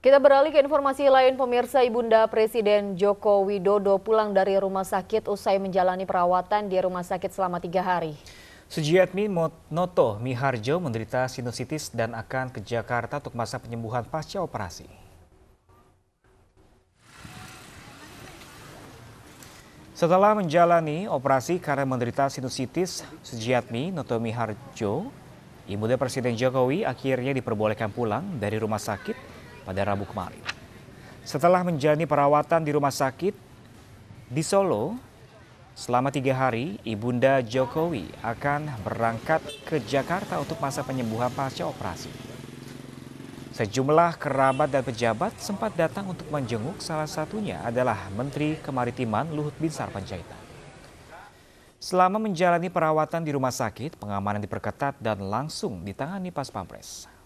Kita beralih ke informasi lain, pemirsa Ibunda Presiden Joko Widodo pulang dari rumah sakit usai menjalani perawatan di rumah sakit selama tiga hari. Sujiatmi Noto Miharjo menderita sinusitis dan akan ke Jakarta untuk masa penyembuhan pasca operasi. Setelah menjalani operasi karena menderita sinusitis, Sujiatmi Noto Miharjo, Ibunda Presiden Jokowi akhirnya diperbolehkan pulang dari rumah sakit pada Rabu kemarin. Setelah menjalani perawatan di rumah sakit di Solo, selama tiga hari, Ibunda Jokowi akan berangkat ke Jakarta untuk masa penyembuhan pasca operasi. Sejumlah kerabat dan pejabat sempat datang untuk menjenguk salah satunya adalah Menteri Kemaritiman Luhut Binsar Panjaitan. Selama menjalani perawatan di rumah sakit, pengamanan diperketat dan langsung ditangani pas pampres.